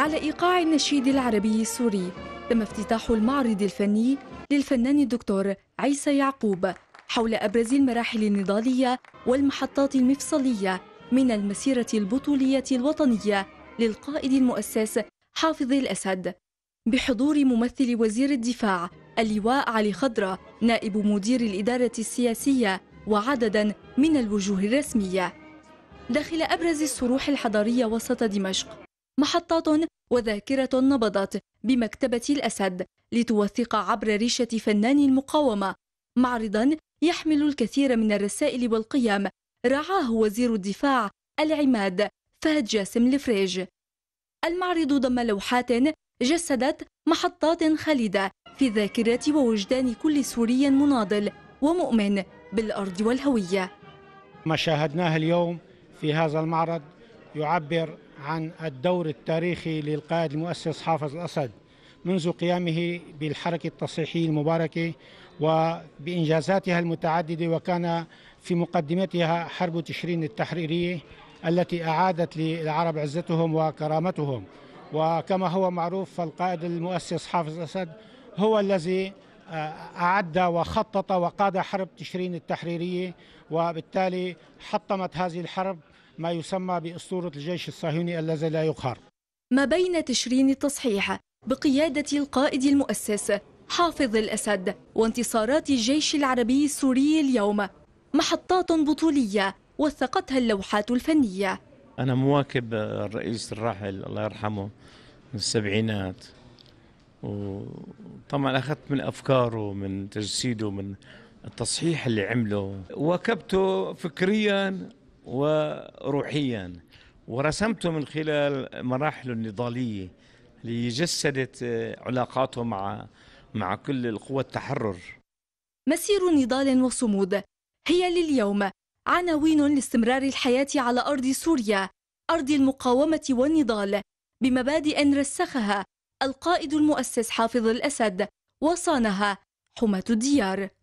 على إيقاع النشيد العربي السوري تم افتتاح المعرض الفني للفنان الدكتور عيسى يعقوب حول أبرز المراحل النضالية والمحطات المفصلية من المسيرة البطولية الوطنية للقائد المؤسس حافظ الأسد بحضور ممثل وزير الدفاع اللواء علي خضرة نائب مدير الإدارة السياسية وعددا من الوجوه الرسمية داخل أبرز الصروح الحضارية وسط دمشق محطات وذاكرة نبضت بمكتبة الأسد لتوثق عبر ريشة فنان المقاومة معرضا يحمل الكثير من الرسائل والقيم رعاه وزير الدفاع العماد فهد جاسم لفريج المعرض ضم لوحات جسدت محطات خالدة في ذاكرة ووجدان كل سوري مناضل ومؤمن بالأرض والهوية ما شاهدناه اليوم في هذا المعرض يعبر عن الدور التاريخي للقائد المؤسس حافظ الأسد منذ قيامه بالحركة التصحيحية المباركة وبإنجازاتها المتعددة وكان في مقدمتها حرب تشرين التحريرية التي أعادت للعرب عزتهم وكرامتهم وكما هو معروف فالقائد المؤسس حافظ الأسد هو الذي آه، أعد وخطط وقاد حرب تشرين التحريرية وبالتالي حطمت هذه الحرب ما يسمى بأسطورة الجيش الصهيوني الذي لا يقهر ما بين تشرين التصحيح بقيادة القائد المؤسس حافظ الأسد وانتصارات الجيش العربي السوري اليوم محطات بطولية وثقتها اللوحات الفنية أنا مواكب الرئيس الراحل الله يرحمه من السبعينات وطبعا أخذت من أفكاره من تجسيده من التصحيح اللي عمله واكبته فكريا وروحيا ورسمته من خلال مراحله النضالية اللي جسدت آه، علاقاته مع مع كل القوى التحرر مسير نضال وصمود هي لليوم عناوين لاستمرار الحياة على أرض سوريا أرض المقاومة والنضال بمبادئ رسخها القائد المؤسس حافظ الأسد وصانها حماة الديار